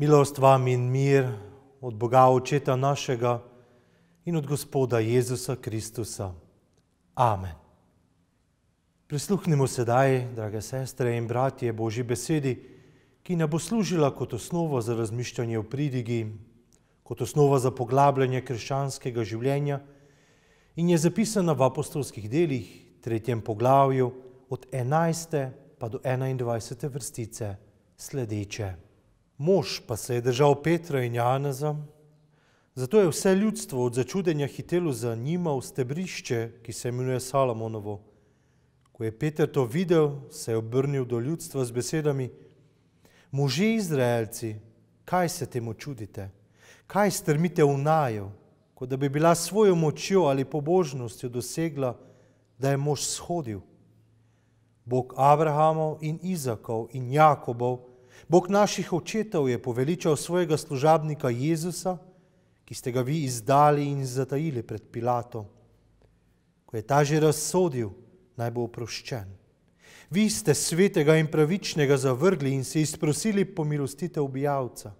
Milost vam in mir od Boga Očeta našega in od Gospoda Jezusa Kristusa. Amen. Prisluhnimo sedaj, drage sestre in bratje, Božji besedi, ki nam bo služila kot osnova za razmišljanje o pridigi, kot osnova za poglabljanje krščanskega življenja in je zapisana v apostolskih delih, tretjem poglavju, od 11. pa do 21. vrstice sledeče. Mož pa se je držal Petra in Janeza, zato je vse ljudstvo od začudenja hitelo za njima v stebrišče, ki se imenuje Salomonovo. Ko je Peter to videl, se je obrnil do ljudstva z besedami: Moži Izraelci, kaj se temu čudite? Kaj strmite v najo, kot da bi bila svojo močjo ali pobožnostjo dosegla, da je mož shodil? Bog Abrahamov in Izakov in Jakobov, Bog naših očetov je poveličal svojega služabnika Jezusa, ki ste ga vi izdali in zatajili pred Pilatom, ko je ta že razsodil, naj bo oproščen. Vi ste svetega in pravičnega zavrgli in se izprosili po milostitev objavca,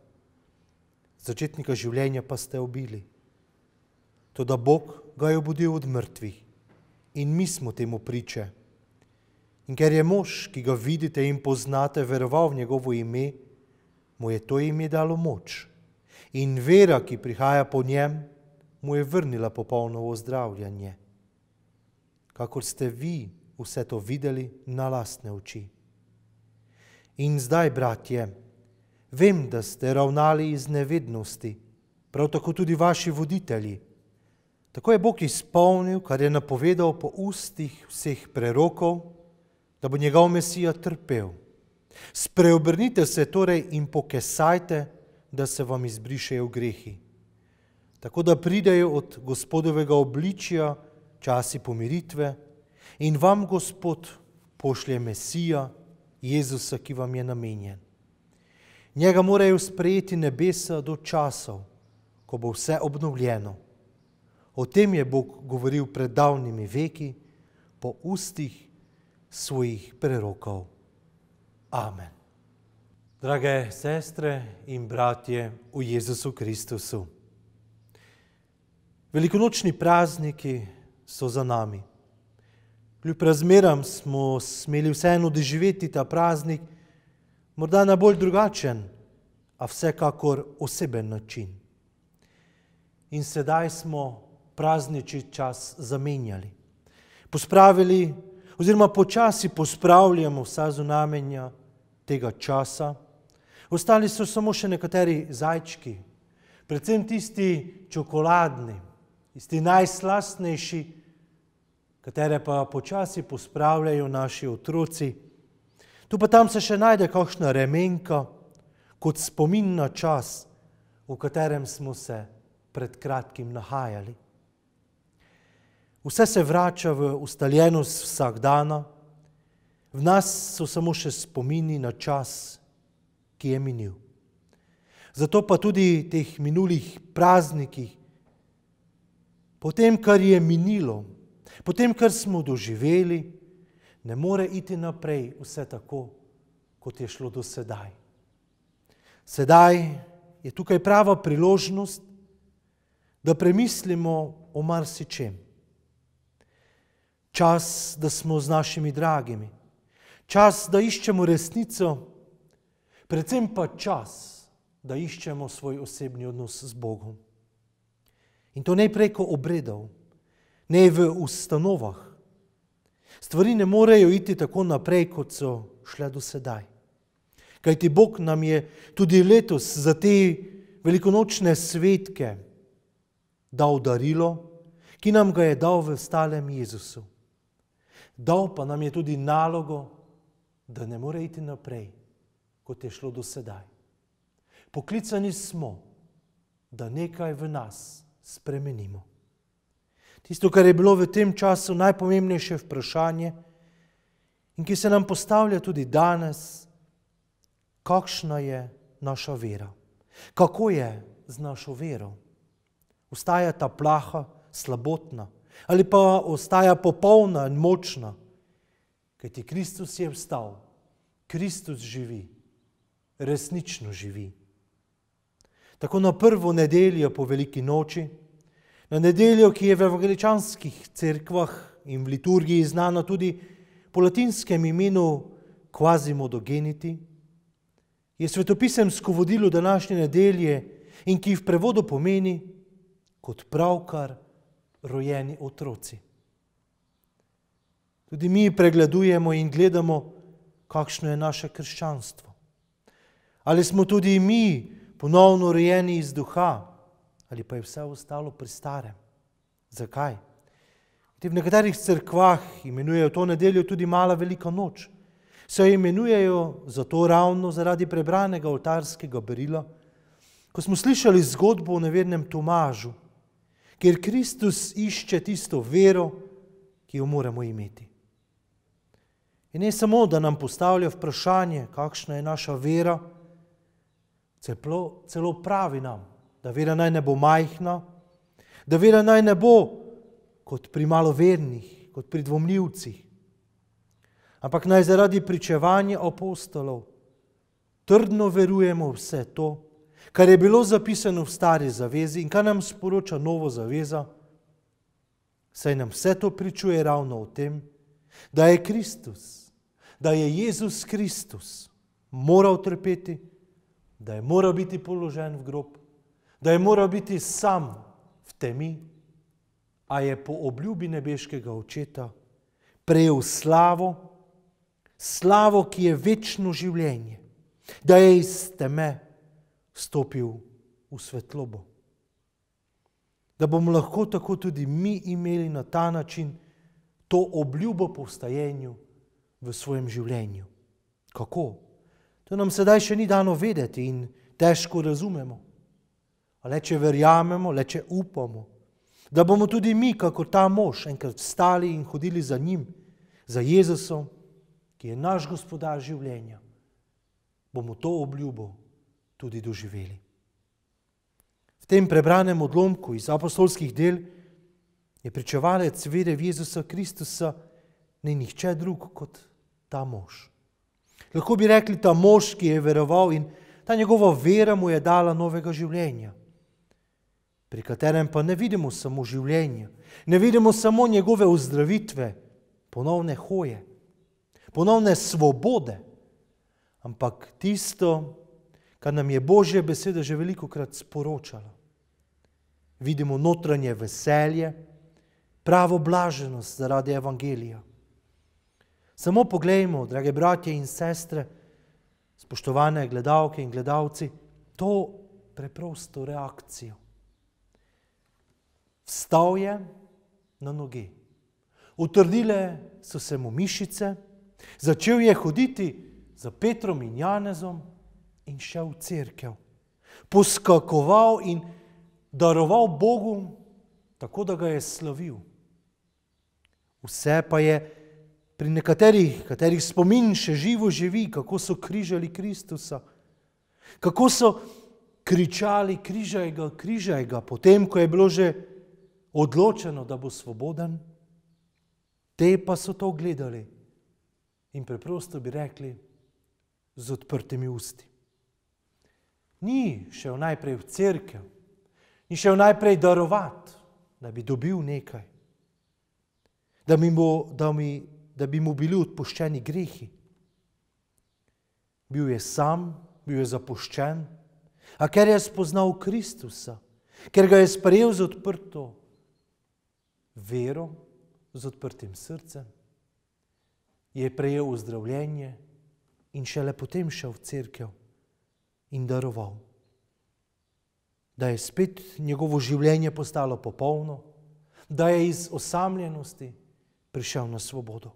začetnika življenja pa ste obili. Toda Bog ga je obudil od mrtvih in mi smo temu pričali. In ker je mož, ki ga vidite in poznate, veroval v njegovo ime, mu je to ime dalo moč. In vera, ki prihaja po njem, mu je vrnila popolno ozdravljanje. Kakor ste vi vse to videli na lastne oči. In zdaj, bratje, vem, da ste ravnali iz nevednosti, prav tako tudi vaši voditelji. Tako je Bog izpolnil, kar je napovedal po ustih vseh prerokov, da bo njegov Mesija trpel. Spreobrnite se torej in pokesajte, da se vam izbrišejo grehi. Tako da pridejo od gospodovega obličja časi pomiritve in vam gospod pošlje Mesija, Jezusa, ki vam je namenjen. Njega morajo sprejeti nebesa do časov, ko bo vse obnovljeno. O tem je Bog govoril pred davnimi veki po ustih svojih prerokov. Amen. Drage sestre in bratje v Jezusu Kristusu, velikonočni prazniki so za nami. Kljub razmeram smo smeli vseeno doživeti ta praznik, morda na bolj drugačen, a vsekakor oseben način. In sedaj smo praznični čas zamenjali, pospravili smo oziroma počasi pospravljamo vsa znamenja tega časa. Ostali so samo še nekateri zajčki, predvsem tisti čokoladni, tisti najslastnejši, katere pa počasi pospravljajo naši otroci. Tu pa tam se še najde kakšna remenka, kot spomin na čas, v katerem smo se pred kratkim nahajali. Vse se vrača v ustaljenost vsakdana, v nas so samo še spomini na čas, ki je minil. Zato pa tudi teh minulih praznikih, potem, kar je minilo, potem, kar smo doživeli, ne more iti naprej vse tako, kot je šlo do sedaj. Sedaj je tukaj prava priložnost, da premislimo o marsičem čas, da smo z našimi dragimi, čas, da iščemo resnico, predvsem pa čas, da iščemo svoj osebni odnos z Bogom. In to ne preko obredov, ne v ustanovah. Stvari ne morejo iti tako naprej, kot so šle do sedaj. Kaj ti Bog nam je tudi letos za te velikonočne svetke dal darilo, ki nam ga je dal v stalem Jezusu. Dal pa nam je tudi nalogo, da ne more iti naprej, kot je šlo do sedaj. Poklicani smo, da nekaj v nas spremenimo. Tisto, kar je bilo v tem času najpomembnejše vprašanje in ki se nam postavlja tudi danes, kakšna je naša vera, kako je z našo vero. Ustaja ta plaha, slabotna, ali pa ostaja popolna in močna, ker ti Kristus je vstal, Kristus živi, resnično živi. Tako na prvo nedeljo po veliki noči, na nedeljo, ki je v evangeličanskih cerkvah in v liturgiji znana tudi po latinskem imenu quasi-modogeniti, je svetopisemsko vodilo današnje nedelje in ki v prevodu pomeni kot pravkar, kot pravkar, rojeni otroci. Tudi mi pregledujemo in gledamo, kakšno je naše krščanstvo. Ali smo tudi mi ponovno rojeni iz duha, ali pa je vse ostalo pri starem. Zakaj? Tudi v nekaterih crkvah imenujejo to nedeljo tudi mala velika noč. Se jo imenujejo zato ravno zaradi prebranega oltarskega berila, ko smo slišali zgodbo o nevernem Tomažu ker Kristus išče tisto vero, ki jo moramo imeti. In ne samo, da nam postavlja vprašanje, kakšna je naša vera, celo, celo pravi nam, da vera naj ne bo majhna, da vera naj ne bo kot pri malovernih, kot pri dvomljivcih, ampak naj zaradi pričevanja apostolov trdno verujemo vse to kar je bilo zapisano v stari zavezi in kar nam sporoča novo zaveza, saj nam vse to pričuje ravno o tem, da je Kristus, da je Jezus Kristus moral trpeti, da je moral biti položen v grob, da je moral biti sam v temi, a je po obljubi nebeškega očeta prejel slavo, slavo, ki je večno življenje, da je iz teme, stopil v svetlobo. Da bomo lahko tako tudi mi imeli na ta način to obljubo po vstajenju v svojem življenju. Kako? To nam sedaj še ni dano vedeti in težko razumemo. Ale če verjamemo, le če upamo, da bomo tudi mi, kako ta mož, enkrat stali in hodili za njim, za Jezusom, ki je naš gospodar življenja, bomo to obljubo vstajali tudi doživeli. V tem prebranem odlomku iz apostolskih del je pričevalec vere v Jezusa Kristusa ne nihče drug kot ta mož. Lahko bi rekli ta mož, ki je veroval in ta njegova vera mu je dala novega življenja, pri katerem pa ne vidimo samo življenja, ne vidimo samo njegove ozdravitve, ponovne hoje, ponovne svobode, ampak tisto, kar nam je Božje besede že veliko krat sporočalo. Vidimo notranje veselje, pravo blaženost zaradi Evangelija. Samo pogledajmo, drage bratje in sestre, spoštovane gledalke in gledalci, to preprosto reakcijo. Vstal je na noge, utrdile so se mu mišice, začel je hoditi za Petrom in Janezom, in šel v crkvijo, poskakoval in daroval Bogu, tako da ga je slavil. Vse pa je pri nekaterih, katerih spomin še živo živi, kako so križali Kristusa, kako so kričali: Križaj ga, križaj ga, potem ko je bilo že odločeno, da bo svoboden. Te pa so to gledali in preprosto bi rekli z odprtimi usti ni šel najprej v crkvi, ni šel najprej darovati, da bi dobil nekaj, da bi mu, da mi, da bi mu bili odpuščeni grehi. Bil je sam, bil je zapuščen, a ker je spoznal Kristusa, ker ga je sprejel z odprto vero, z odprtim srcem, je prejel ozdravljenje in šele potem šel v crkvi in daroval. Da je spet njegovo življenje postalo popolno, da je iz osamljenosti prišel na svobodo.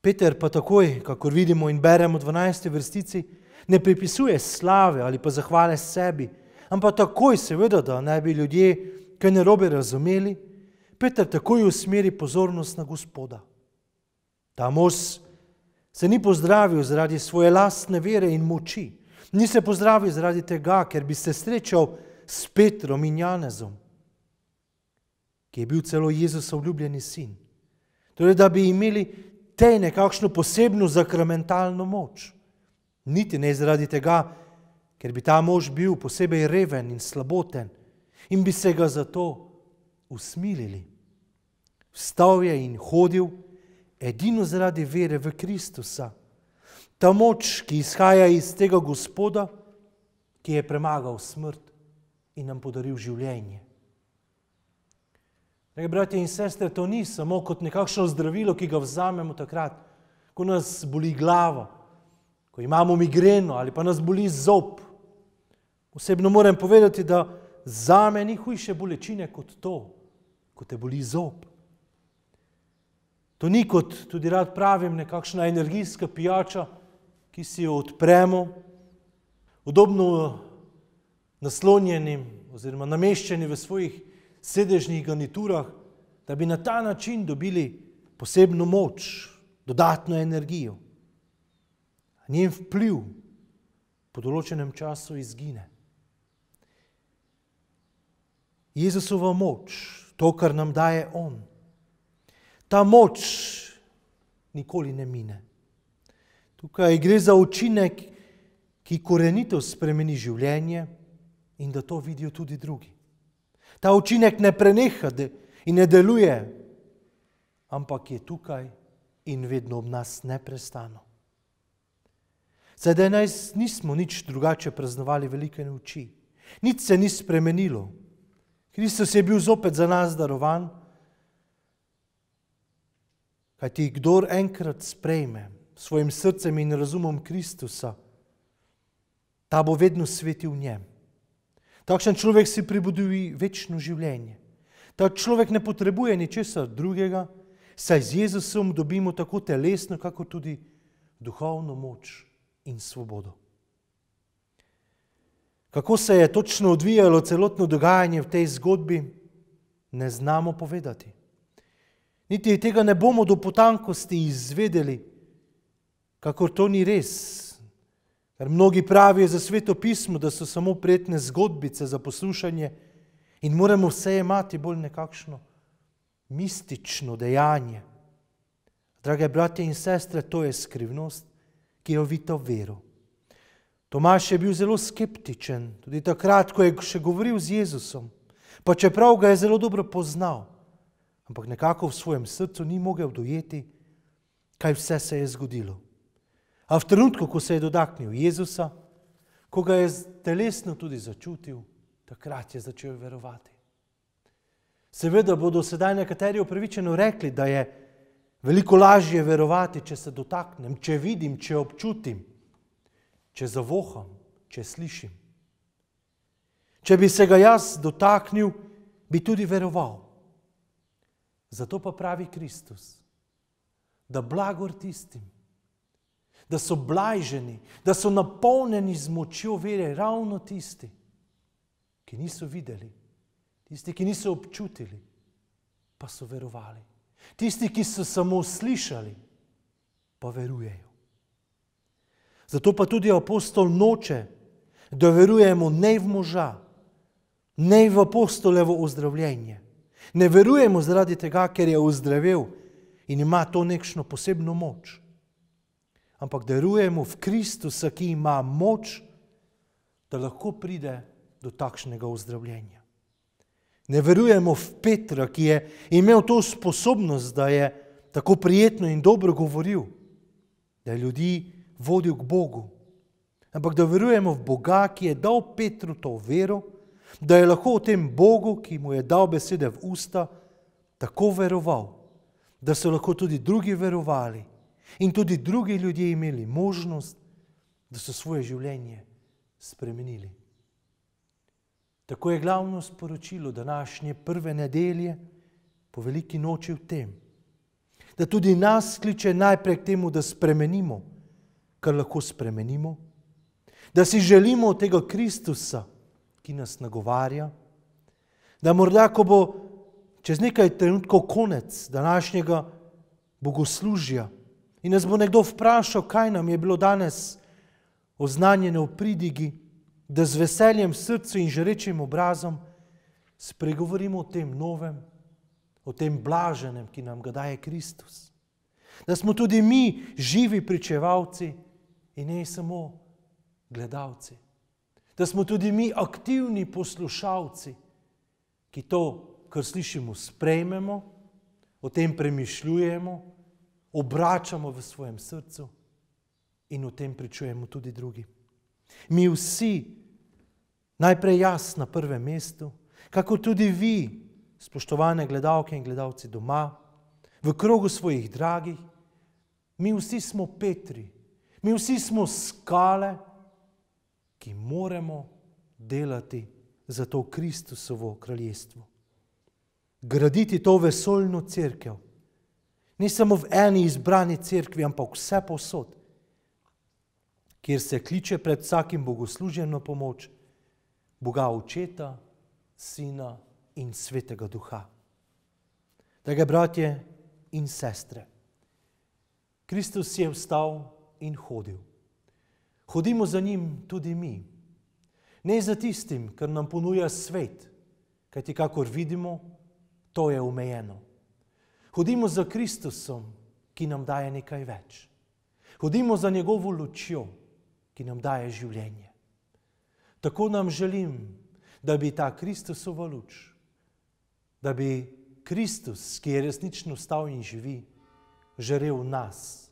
Peter pa takoj, kako vidimo in beremo v 12. vrstici, ne pripisuje slave ali pa zahvale sebi, ampak takoj, seveda, da ne bi ljudje kaj narobe razumeli, Peter takoj usmeri pozornost na gospoda. Ta mož se ni pozdravil zaradi svoje lastne vere in moči, ni se pozdravil zaradi tega, ker bi se srečal s Petrom in Janezom, ki je bil celo Jezusov ljubljeni sin. Torej, da bi imeli te nekakšno posebno zakramentalno moč. Niti ne zaradi tega, ker bi ta mož bil posebej reven in slaboten in bi se ga zato usmilili. Vstal je in hodil edino zaradi vere v Kristusa. Ta moč, ki izhaja iz tega Gospoda, ki je premagal smrt in nam podaril življenje. Drage bratje in sestre, to ni samo kot nekakšno zdravilo, ki ga vzamemo takrat, ko nas boli glava, ko imamo migreno ali pa nas boli zob. Osebno moram povedati, da za me ni hujše bolečine kot to, ko te boli zob. To ni kot tudi rad pravim, nekakšna energijska pijača, ki si jo odpremo, podobno naslonjenim oziroma nameščenim v svojih sedežnih garniturah, da bi na ta način dobili posebno moč, dodatno energijo. Njen vpliv po določenem času izgine. Jezusova moč, to, kar nam daje On ta moč nikoli ne mine. Tukaj gre za učinek, ki korenito spremeni življenje in da to vidijo tudi drugi. Ta učinek ne preneha in ne deluje, ampak je tukaj in vedno ob nas neprestano. Sedaj nas nismo nič drugače praznovali velike noči. Nič se ni spremenilo. Kristus je bil zopet za nas darovan, Kajti, kdor enkrat sprejme svojim srcem in razumom Kristusa, ta bo vedno svetil v njem. Takšen človek si pribuduje večno življenje. Ta človek ne potrebuje ničesar drugega, saj z Jezusom dobimo tako telesno, kako tudi duhovno moč in svobodo. Kako se je točno odvijalo celotno dogajanje v tej zgodbi, ne znamo povedati niti tega ne bomo do potankosti izvedeli, kako to ni res. Ker mnogi pravijo za sveto pismo, da so samo prijetne zgodbice za poslušanje in moramo vse imati bolj nekakšno mistično dejanje. Drage bratje in sestre, to je skrivnost, ki jo vito vero. Tomaš je bil zelo skeptičen, tudi takrat, ko je še govoril z Jezusom, pa čeprav ga je zelo dobro poznal ampak nekako v svojem srcu ni mogel dojeti, kaj vse se je zgodilo. A v trenutku, ko se je dotaknil Jezusa, ko ga je telesno tudi začutil, takrat je začel verovati. Seveda bodo sedaj nekateri upravičeno rekli, da je veliko lažje verovati, če se dotaknem, če vidim, če občutim, če zavoham, če slišim. Če bi se ga jaz dotaknil, bi tudi veroval. Zato pa pravi Kristus, da blagor tistim, da so blaženi, da so napolnjeni z močjo vere, ravno tisti, ki niso videli, tisti, ki niso občutili, pa so verovali. Tisti, ki so samo slišali, pa verujejo. Zato pa tudi apostol noče, da verujemo ne v moža, ne v apostolevo ozdravljenje. Ne verujemo zaradi tega, ker je ozdravil in ima to nekšno posebno moč. Ampak verujemo v Kristusa, ki ima moč, da lahko pride do takšnega ozdravljenja. Ne verujemo v Petra, ki je imel to sposobnost, da je tako prijetno in dobro govoril, da je ljudi vodil k Bogu. Ampak da verujemo v Boga, ki je dal Petru to vero da je lahko o tem Bogu, ki mu je dal besede v usta, tako veroval, da so lahko tudi drugi verovali in tudi drugi ljudje imeli možnost, da so svoje življenje spremenili. Tako je glavno sporočilo današnje prve nedelje po veliki noči v tem, da tudi nas kliče najprej k temu, da spremenimo, kar lahko spremenimo, da si želimo tega Kristusa ki nas nagovarja, da morda, ko bo čez nekaj trenutkov konec današnjega bogoslužja in nas bo nekdo vprašal, kaj nam je bilo danes oznanjeno v pridigi, da z veseljem srcu in žerečim obrazom spregovorimo o tem novem, o tem blaženem, ki nam ga daje Kristus. Da smo tudi mi živi pričevalci in ne samo gledalci da smo tudi mi aktivni poslušalci, ki to, kar slišimo, sprejmemo, o tem premišljujemo, obračamo v svojem srcu in o tem pričujemo tudi drugi. Mi vsi, najprej jaz na prvem mestu, kako tudi vi, spoštovane gledalke in gledalci doma, v krogu svojih dragih, mi vsi smo Petri, mi vsi smo skale ki moramo delati za to Kristusovo kraljestvo. Graditi to vesoljno crkvijo, ne samo v eni izbrani crkvi, ampak vse posod, kjer se kliče pred vsakim bogosluženjem na pomoč Boga Očeta, Sina in Svetega Duha. Drage bratje in sestre, Kristus je vstal in hodil hodimo za njim tudi mi. Ne za tistim, kar nam ponuja svet, kajti kakor vidimo, to je omejeno. Hodimo za Kristusom, ki nam daje nekaj več. Hodimo za njegovo lučjo, ki nam daje življenje. Tako nam želim, da bi ta Kristusova luč, da bi Kristus, ki je resnično stal in živi, žarel v nas,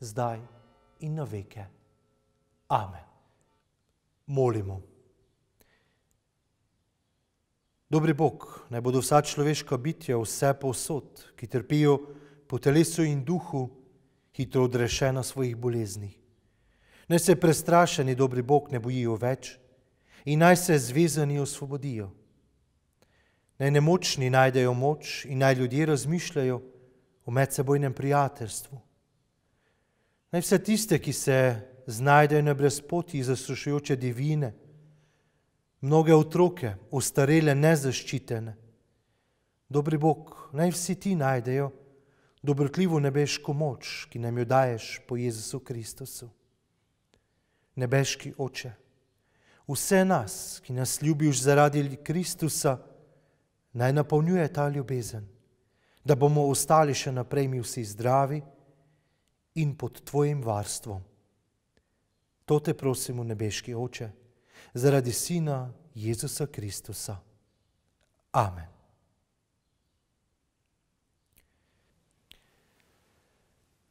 zdaj in na veke. Amen. Amen. Molimo. Dobri Bog, naj bodo vsa človeška bitja, vse povsod, ki trpijo po telesu in duhu, hitro odrešena svojih bolezni. Naj se prestrašeni, dobri Bog, ne bojijo več in naj se zvezani osvobodijo. Naj nemočni najdejo moč in naj ljudje razmišljajo o medsebojnem prijateljstvu. Naj vse tiste, ki se znajdejo na brezpoti zasušujoče divine, mnoge otroke, ostarele, nezaščitene. Dobri Bog, naj vsi ti najdejo dobrotljivo nebeško moč, ki nam jo daješ po Jezusu Kristusu. Nebeški Oče, vse nas, ki nas ljubiš zaradi Kristusa, naj napolnjuje ta ljubezen, da bomo ostali še naprej mi vsi zdravi in pod Tvojim varstvom. To te prosimo, nebeški Oče, zaradi Sina Jezusa Kristusa. Amen.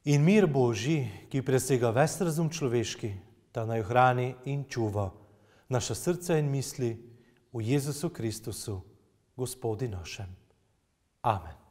In mir Božji, ki presega ves razum človeški, da naj hrani in čuva naša srca in misli v Jezusu Kristusu, Gospodi našem. Amen.